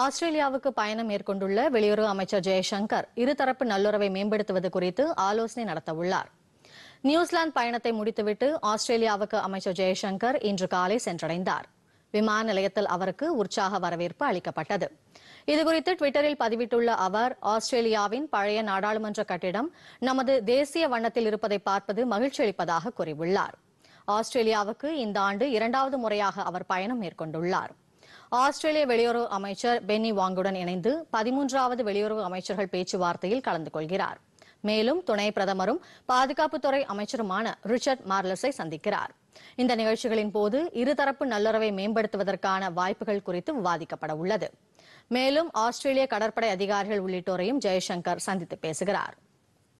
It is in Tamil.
ஆஸ்திரேலியாவுக்கு பயணம் மேற்கொண்டுள்ள வெளியுறவு அமைச்சர் ஜெய்சங்கர் இருதரப்பு நல்லுறவை மேம்படுத்துவது குறித்து ஆலோசனை நடத்தவுள்ளார் நியூசிலாந்து பயணத்தை முடித்துவிட்டு ஆஸ்திரேலியாவுக்கு அமைச்சர் ஜெய்சங்கர் இன்று காலை சென்றடைந்தார் விமான நிலையத்தில் அவருக்கு உற்சாக வரவேற்பு அளிக்கப்பட்டது இதுகுறித்து டுவிட்டரில் பதிவிட்டுள்ள அவர் ஆஸ்திரேலியாவின் பழைய நாடாளுமன்ற கட்டிடம் நமது தேசிய வண்ணத்தில் இருப்பதை பார்ப்பது மகிழ்ச்சியளிப்பதாக கூறியுள்ளார் ஆஸ்திரேலியாவுக்கு இந்த ஆண்டு இரண்டாவது முறையாக அவர் பயணம் மேற்கொண்டுள்ளார் ஆஸ்திரேலிய வெளியுறவு அமைச்சர் பென்னி வாங்குடன் இணைந்து பதிமூன்றாவது வெளியுறவு அமைச்சர்கள் பேச்சுவார்த்தையில் கலந்து கொள்கிறார் மேலும் துணை பிரதமரும் பாதுகாப்புத்துறை அமைச்சருமான ரிச்சர்ட் மார்லஸை சந்திக்கிறார் இந்த நிகழ்ச்சிகளின் போது இருதரப்பு நல்லுறவை மேம்படுத்துவதற்கான வாய்ப்புகள் குறித்து விவாதிக்கப்பட உள்ளது மேலும் ஆஸ்திரேலிய கடற்படை அதிகாரிகள் உள்ளிட்டோரையும் ஜெய்சங்கர் சந்தித்து பேசுகிறாா்